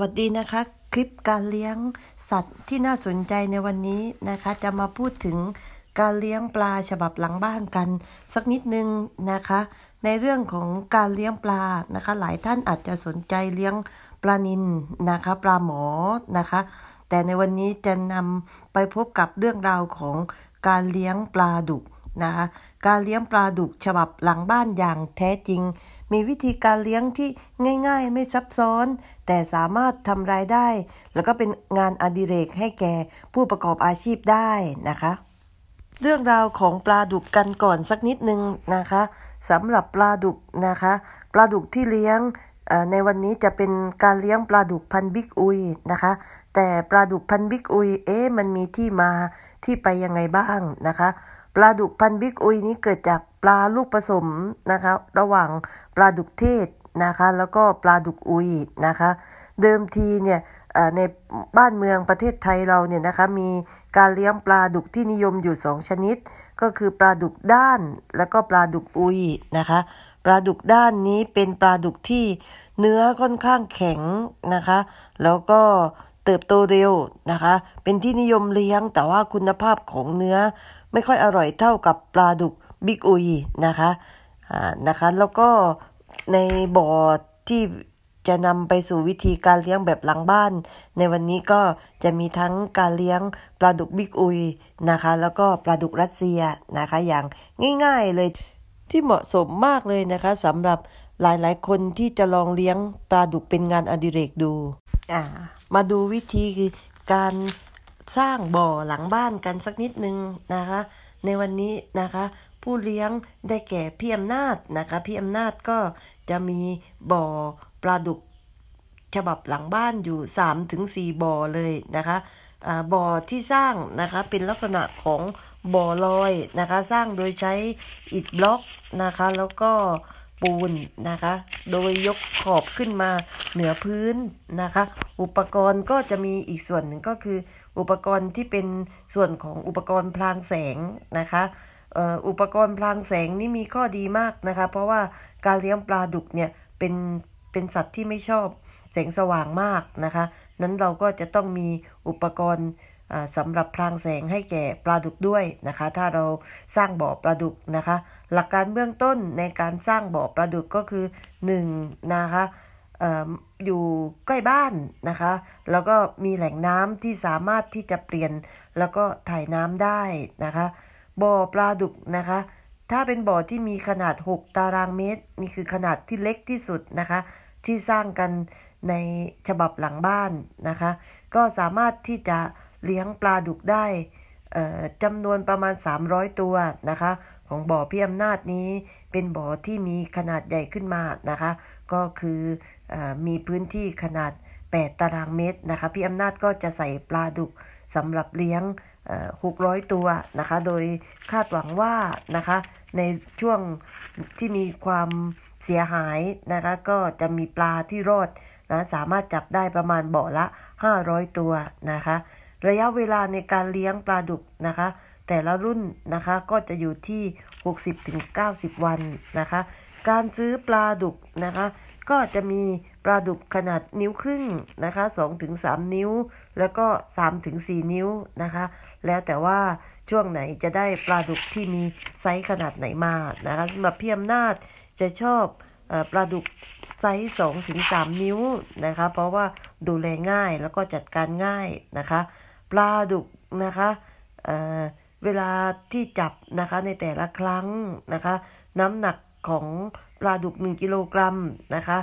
วัสดีนะคะคลิปการเลี้ยงสัตว์ที่น่าสนใจในวันนี้นะคะ จะมาพูดถึงการเลี้ยงปลาฉบับหลังบ้านกัน สักนิดนึงนะคะ ในเรื่องของการเลี้ยงปลานะคะ หลายท่านอาจจะสนใจเลี้ยงปลานินนะคะปลาหมอนะคะ แต่ในวันนี้จะนำไปพบกับเรื่องราวของการเลี้ยงปลาดุกนะคะการเลี้ยงปลาดุกฉบับหลังบ้านอย่างแท้จริง มีวิธีการเลี้ยงที่ง่าย ๆ ไม่ซับซ้อน แต่สามารถทำรายได้ แล้วก็เป็นงานอดิเรกให้แก่ ผู้ประกอบอาชีพได้นะคะ เรื่องราวของปลาดุกกันก่อนสักนิดนึงนะคะสำหรับปลาดุกนะคะปลาดุกที่เลี้ยงในวันนี้จะเป็นการเลี้ยง ปลาดุกพันบิ๊กอุยนะคะแต่ปลาดุกพันบิ๊กอุยเอ๊ะมันมีที่มาที่ไปยังไงบ้างนะคะปลาดุกพันบิ๊กอุยนี้ เกิดจากปลาลูกผสมนะคะระหว่างปลาดุกเทศนะคะ แล้วก็ปลาดุกอุยนะคะ เดิมทีเนี่ยในบ้านเมืองประเทศไทยเราเนี่ยนะคะมีการเลี้ยงปลาดุกที่นิยมอยู่ 2 ชนิด ก็คือปลาดุกด้าน แล้วก็ปลาดุกอุยนะคะปลาดุกด้านนี้เป็นปลาดุกที่เนื้อค่อนข้างแข็งนะคะ แล้วก็เติบโตเร็วนะคะ เป็นที่นิยมเลี้ยงแต่ว่าคุณภาพของเนื้อไม่ค่อยอร่อยเท่ากับปลาดุกบิ๊กอุยนะคะ อ่า นะคะ แล้วก็ในบอ่อที่จะนำไปสู่วิธีการเลี้ยงแบบหลังบ้าน ในวันนี้ก็จะมีทั้งการเลี้ยงปลาดุกบิ๊กอุยนะคะ แล้วก็ปลาดุกรัสเซียนะคะ อย่างง่ายๆเลยที่เหมาะสมมากเลยนะคะสำหรับหลายๆ คนที่จะลองเลี้ยงปลาดุกเป็นงานอดิเรกดู อ่า มาดูวิธีการสร้างบ่อหลังบ้านกันสักนิดนึงนะคะ ในวันนี้นะคะ ผู้เลี้ยงได้แก่พี่อำนาจนะคะพี่อำนาจก็จะมีบ่อปลาดุกฉบับหลังบ้านอยู่3มถึงบ่อเลยนะคะบ่อที่สร้างนะคะ เป็นลักษณะของบ่อลอยนะคะ สร้างโดยใช้อิฐบล็อกนะคะ แล้วก็ปูนนะคะ โดยยกขอบขึ้นมาเหนือพื้นนะคะ อุปกรณ์ก็จะมีอีกส่วนหนึ่งก็คืออุปกรณ์ที่เป็นส่วนของอุปกรณ์พลางแสงนะคะ อุปกรณ์พลางแสงนี่มีข้อดีมากนะคะ เพราะว่าการเลี้ยงปลาดุกเนี่ยเป็นเป็นสัตว์ที่ไม่ชอบแสงสว่างมากนะคะ นั้นเราก็จะต้องมีอุปกรณ์สำหรับพลางแสงให้แก่ปลาดุกด้วยนะคะ ถ้าเราสร้างบ่อปลาดุกนะคะ หลักการเบื้องต้นในการสร้างบ่อปลาดุกก็คือ1นะคะอยู่ใกล้บ้านนะคะ แล้วก็มีแหล่งน้ำที่สามารถที่จะเปลี่ยน แล้วก็ถ่ายน้ำได้นะคะ บ่อปลาดุกนะคะ ถ้าเป็นบ่อที่มีขนาด 6 ตารางเมตรนี่คือขนาดที่เล็กที่สุดนะคะ ที่สร้างกันในฉบับหลังบ้านนะคะ ก็สามารถที่จะเลี้ยงปลาดุกได้จำนวนประมาณ 300 ตัวนะคะ ของบ่อพี่อำนาจนี้ เป็นบ่อที่มีขนาดใหญ่ขึ้นมานะคะ ก็คือมีพื้นที่ขนาด 8 ตารางเมตรนะคะ พี่อำนาจก็จะใส่ปลาดุกสำหรับเลี้ยง 600 ตัวนะคะ โดยคาดหวังว่านะคะ ในช่วงที่มีความเสียหายนะคะ ก็จะมีปลาที่รอดนะ สามารถจับได้ประมาณบ่อละ 500 ตัวนะคะ ระยะเวลาในการเลี้ยงปลาดุกนะคะ แต่ละรุ่นนะคะก็จะอยู่ที่ 60-90 วันนะคะ การซื้อปลาดุกนะคะก็จะมีปลาดุกขนาดนิ้วครึ่งนะคะสองถึงสามนิ้ว แล้วก็สามถึงสี่นิ้วนะคะ แล้วแต่ว่าช่วงไหนจะได้ปลาดุกที่มีไซส์ขนาดไหนมานะคะมาเพียมนาดจะชอบปลาดุกไซส์สองถึงสามนิ้วนะคะ เพราะว่าดูแลง่ายแล้วก็จัดการง่ายนะคะ ปลาดุกนะคะเเวลาที่จับนะคะในแต่ละครั้งนะคะ น้ำหนักของลาดุก 1 กิโลกรัมนะคะ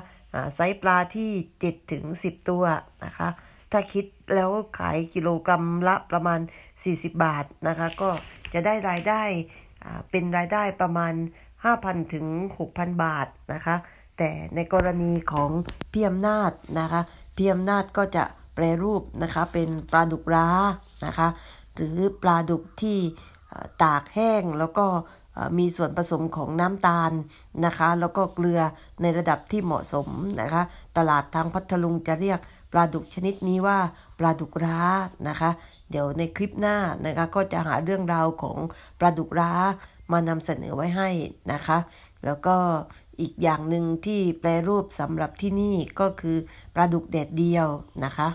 ไซส์ปลาที่7ถึง10 ตัวนะคะ ถ้าคิดแล้วขายกิโลกรัมละประมาณ 40 บาทนะคะก็จะได้รายได้เป็นรายได้ประมาณ 5,000 ถึง 6,000 บาทนะคะ แต่ในกรณีของเพียมนาดนะคะเพียมนาดก็จะแปรรูปนะคะเป็นปลาดุกร้านะคะ หรือปลาดุกที่ตากแห้งแล้วก็มีส่วนผสมของน้ำตาลนะคะ แล้วก็เกลือในระดับที่เหมาะสมนะคะ ตลาดทางพัทลุงจะเรียกปลาดุกชนิดนี้ว่าปลาดุกร้านะคะ เดี๋ยวในคลิปหน้านะคะ ก็จะหาเรื่องราวของปลาดุกร้ามานำเสนอไว้ให้นะคะ แล้วก็อีกอย่างหนึ่งที่แปรรูปสำหรับที่นี่ก็คือปลาดุกแดดเดียวนะคะ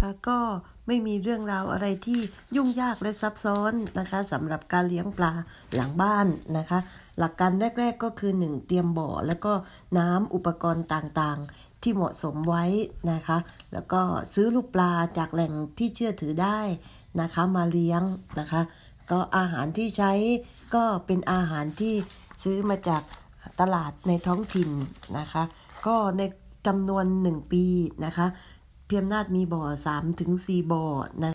คะก็ไม่มีเรื่องราวอะไรที่ยุ่งยากและซับซ้อนนะคะสำหรับการเลี้ยงปลาหลังบ้านนะคะ หลักการแรกๆก็คือ1เตรียมบ่อแล้วก็น้ำอุปกรณ์ต่างๆ ที่เหมาะสมไว้นะคะ แล้วก็ซื้อลูกปลาจากแหล่งที่เชื่อถือได้นะคะ มาเลี้ยงนะคะ ก็อาหารที่ใช้ก็เป็นอาหารที่ซื้อมาจากตลาดในท้องถิ่นนะคะ ก็ในจำนวน1ปีนะคะเพียมนาดมีบ่อ3ถึง4บ่อนะ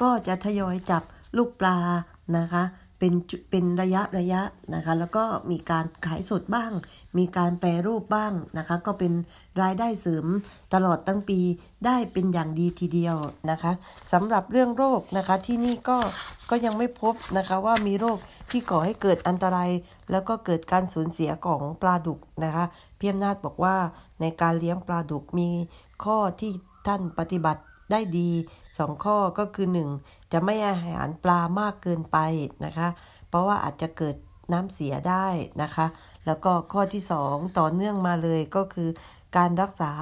ก็จะทยอยจับลูกปลานะคะ เป็นเป็นระยะระยะนะคะ แล้วก็มีการขายสดบ้าง มีการแปรรูปบ้างนะคะ ก็เป็นรายได้เสริมตลอดตั้งปีได้เป็นอย่างดีทีเดียวนะคะสำหรับเรื่องโรคนะคะที่นี่ก็ก็ยังไม่พบนะคะว่ามีโรคที่ก่อให้เกิดอันตราย แล้วก็เกิดการสูญเสียของปลาดุกนะคะ เพียมนาดบอกว่าในการเลี้ยงปลาดุกมีข้อที่ท่าน ปฏิบัติได้ดีสองข้อก็คือ 1. จะไม่อาหารปลามากเกินไปนะคะ เพราะว่าอาจจะเกิดน้ำเสียได้นะคะ แล้วก็ข้อที่2ต่อเนื่องมาเลยก็คือ การรักษา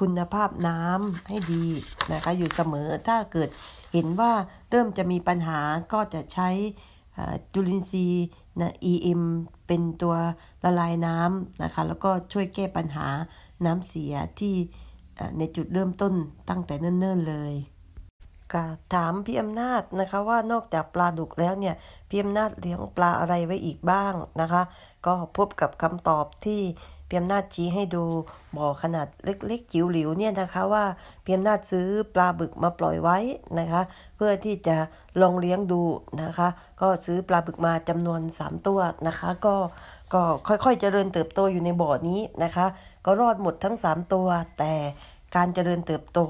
คุณภาพน้ำให้ดีนะคะอยู่เสมอถ้าเกิดเห็นว่าเริ่มจะมีปัญหาก็จะใช้จุลินทรีย์นะ EM เป็นตัวละลายน้ำนะคะแล้วก็ช่วยแก้ปัญหาน้ำเสียที่ในจุดเริ่มต้นตั้งแต่เนิ่นๆเลยก่ถามพี่อำนาจนะคะ ว่านอกจากปลาดุกแล้วเนี่ยพี่อำนาจเลี้ยงปลาอะไรไว้อีกบ้างนะคะ ก็พบกับคำตอบที่พี่อำนาจชี้ให้ดูบ่อขนาดเล็กๆจิ๋วหลิวเนี่ยนะคะว่าพี่อำนาจซื้อปลาบึกมาปล่อยไว้นะคะ เพื่อที่จะลองเลี้ยงดูนะคะ ก็ซื้อปลาบึกมาจำนวน 3 ตัวนะคะ ก็ก็ค่อยๆ เจริญเติบโตอยู่ในบ่อนี้นะคะ ก็รอดหมดทั้ง 3 ตัวแต่การเจริญเติบโต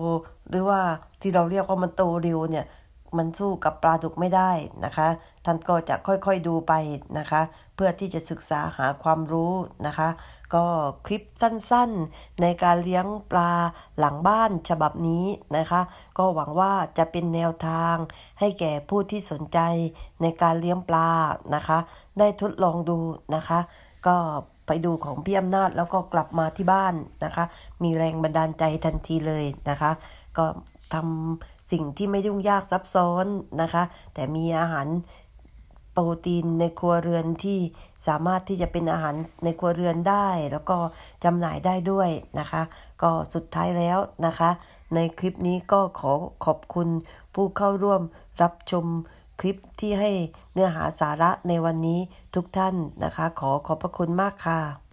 หรือว่าที่เราเรียกว่ามันโตเร็วเนี่ย มันสู้กับปลาดุกไม่ได้นะคะ ท่านก็จะค่อยๆดูไปนะคะ เพื่อที่จะศึกษาหาความรู้นะคะก็คลิปสั้นๆ ในการเลี้ยงปลาหลังบ้านฉบับนี้นะคะ ก็หวังว่าจะเป็นแนวทางให้แก่ผู้ที่สนใจในการเลี้ยงปลานะคะ ได้ทดลองดูนะคะ ก็ไปดูของพี่อำนาจแล้วก็กลับมาที่บ้านนะคะ มีแรงบันดาลใจทันทีเลยนะคะ ก็ทำสิ่งที่ไม่ยุ่งยากซับซ้อนนะคะ แต่มีอาหารโปรตีนในครัวเรือนที่สามารถที่จะเป็นอาหารในครัวเรือนได้แล้วก็จำหน่ายได้ด้วยนะคะ ก็สุดท้ายแล้วนะคะ ในคลิปนี้ก็ขอขอบคุณผู้เข้าร่วมรับชมคลิปที่ให้เนื้อหาสาระในวันนี้ทุกท่านนะคะขอขอบพระคุณมากค่ะ